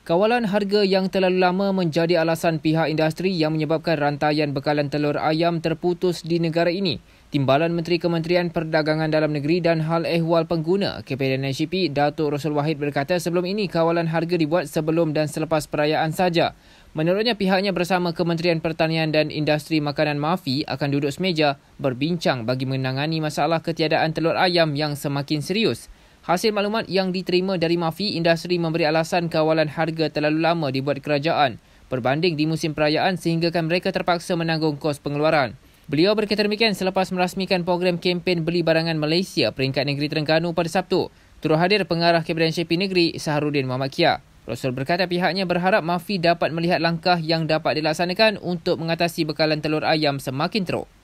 Kawalan harga yang terlalu lama menjadi alasan pihak industri yang menyebabkan rantaian bekalan telur ayam terputus di negara ini. Timbalan Menteri Kementerian Perdagangan Dalam Negeri dan Hal Ehwal Pengguna KPDN HCP Datuk Rasul Wahid berkata sebelum ini kawalan harga dibuat sebelum dan selepas perayaan saja. Menurutnya pihaknya bersama Kementerian Pertanian dan Industri Makanan Mafi akan duduk semeja berbincang bagi menangani masalah ketiadaan telur ayam yang semakin serius. Hasil maklumat yang diterima dari Mafi Industri memberi alasan kawalan harga terlalu lama dibuat kerajaan berbanding di musim perayaan sehinggakan mereka terpaksa menanggung kos pengeluaran. Beliau berkata demikian selepas merasmikan program kempen beli barangan Malaysia peringkat negeri Terengganu pada Sabtu. Turut hadir pengarah Kementerian Shipping Negeri Saharudin Muhammad Kia. Rasul berkata pihaknya berharap Mafi dapat melihat langkah yang dapat dilaksanakan untuk mengatasi bekalan telur ayam semakin teruk.